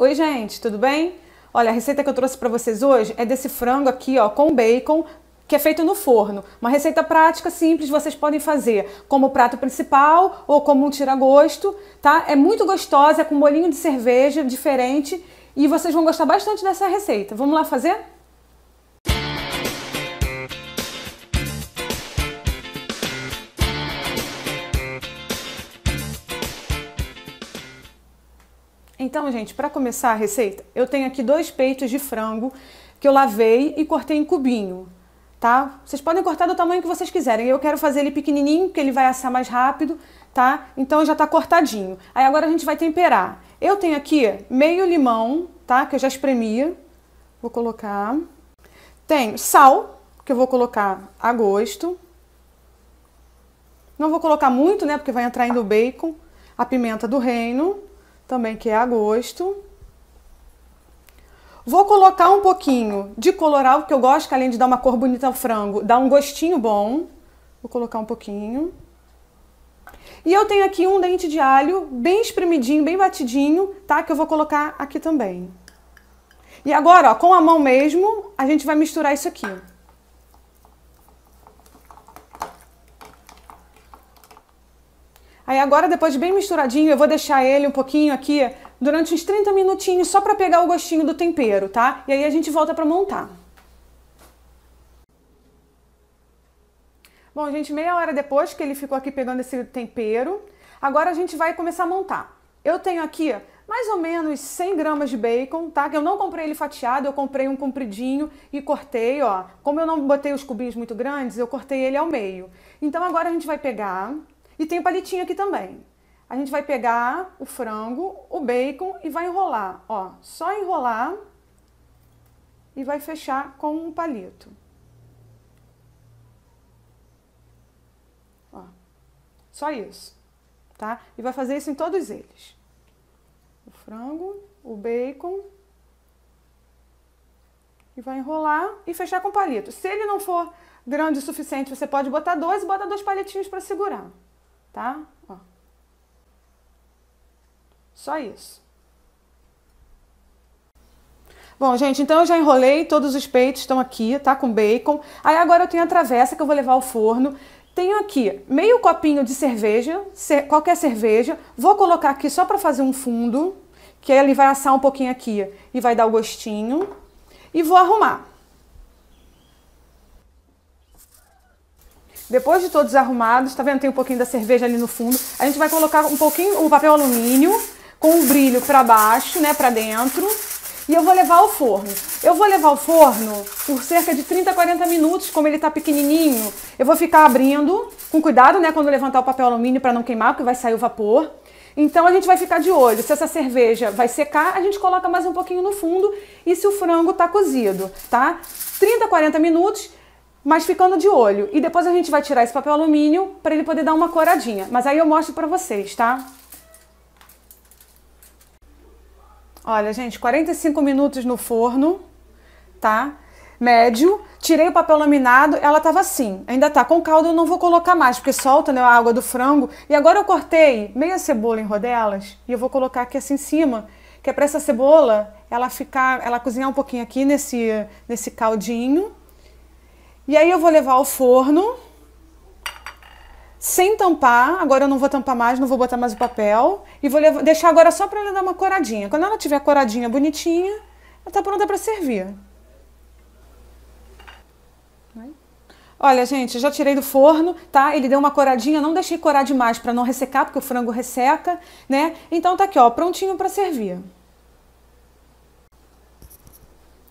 Oi, gente, tudo bem? Olha, a receita que eu trouxe para vocês hoje é desse frango aqui, ó, com bacon, que é feito no forno. Uma receita prática, simples, vocês podem fazer como prato principal ou como um tira-gosto, tá? É muito gostosa, é com bolinho de cerveja, diferente, e vocês vão gostar bastante dessa receita. Vamos lá fazer? Então, gente, para começar a receita, eu tenho aqui dois peitos de frango que eu lavei e cortei em cubinho, tá? Vocês podem cortar do tamanho que vocês quiserem. Eu quero fazer ele pequenininho, porque ele vai assar mais rápido, tá? Então já tá cortadinho. Aí agora a gente vai temperar. Eu tenho aqui meio limão, tá? Que eu já espremia. Vou colocar. Tenho sal, que eu vou colocar a gosto. Não vou colocar muito, né? Porque vai entrar indo o bacon. A pimenta do reino também que é agosto. Vou colocar um pouquinho de colorau, que eu gosto, que além de dar uma cor bonita ao frango, dá um gostinho bom. Vou colocar um pouquinho. E eu tenho aqui um dente de alho bem espremidinho, bem batidinho, tá? Que eu vou colocar aqui também. E agora, ó, com a mão mesmo, a gente vai misturar isso aqui. Aí agora, depois de bem misturadinho, eu vou deixar ele um pouquinho aqui durante uns 30 minutinhos só para pegar o gostinho do tempero, tá? E aí a gente volta para montar. Bom, gente, meia hora depois que ele ficou aqui pegando esse tempero, agora a gente vai começar a montar. Eu tenho aqui mais ou menos 100 gramas de bacon, tá? Que eu não comprei ele fatiado, eu comprei um compridinho e cortei, ó. Como eu não botei os cubinhos muito grandes, eu cortei ele ao meio. Então agora a gente vai pegar e tem o palitinho aqui também. A gente vai pegar o frango, o bacon e vai enrolar. Ó, só enrolar e vai fechar com um palito. Ó, só isso, tá? E vai fazer isso em todos eles. O frango, o bacon e vai enrolar e fechar com palito. Se ele não for grande o suficiente, você pode botar dois e bota dois palitinhos para segurar tá? Ó. Só isso. Bom, gente, então eu já enrolei, todos os peitos estão aqui, tá? Com bacon. Aí agora eu tenho a travessa que eu vou levar ao forno. Tenho aqui meio copinho de cerveja, qualquer cerveja. Vou colocar aqui só para fazer um fundo, que ele vai assar um pouquinho aqui e vai dar o gostinho. E vou arrumar. Depois de todos arrumados, tá vendo? Tem um pouquinho da cerveja ali no fundo. A gente vai colocar um pouquinho o papel alumínio com o brilho para baixo, né, para dentro. E eu vou levar ao forno. Eu vou levar ao forno por cerca de 30 a 40 minutos, como ele tá pequenininho. Eu vou ficar abrindo com cuidado, né, quando levantar o papel alumínio para não queimar, porque vai sair o vapor. Então a gente vai ficar de olho. Se essa cerveja vai secar, a gente coloca mais um pouquinho no fundo e se o frango tá cozido, tá? 30 a 40 minutos mas ficando de olho. E depois a gente vai tirar esse papel alumínio para ele poder dar uma coradinha. Mas aí eu mostro para vocês, tá? Olha, gente, 45 minutos no forno, tá? Médio. Tirei o papel laminado, ela tava assim. Ainda tá com caldo, eu não vou colocar mais, porque solta né, a água do frango. E agora eu cortei meia cebola em rodelas e eu vou colocar aqui assim em cima, que é para essa cebola ela ficar, ela cozinhar um pouquinho aqui nesse nesse caldinho e aí eu vou levar ao forno, sem tampar. Agora eu não vou tampar mais, não vou botar mais o papel. E vou levar, deixar agora só para ela dar uma coradinha. Quando ela tiver coradinha bonitinha, ela tá pronta para servir. Olha, gente, já tirei do forno, tá? Ele deu uma coradinha, não deixei corar demais para não ressecar, porque o frango resseca, né? Então tá aqui, ó, prontinho para servir.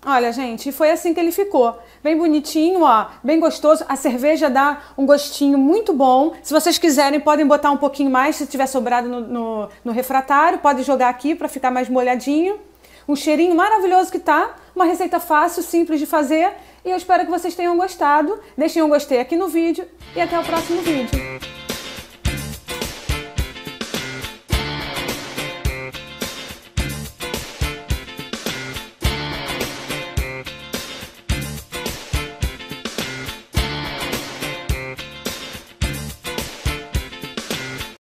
Olha, gente, foi assim que ele ficou. Bem bonitinho, ó, bem gostoso. A cerveja dá um gostinho muito bom. Se vocês quiserem, podem botar um pouquinho mais, se tiver sobrado no, no, no refratário, pode jogar aqui para ficar mais molhadinho. Um cheirinho maravilhoso que tá, uma receita fácil, simples de fazer. E eu espero que vocês tenham gostado. Deixem um gostei aqui no vídeo e até o próximo vídeo.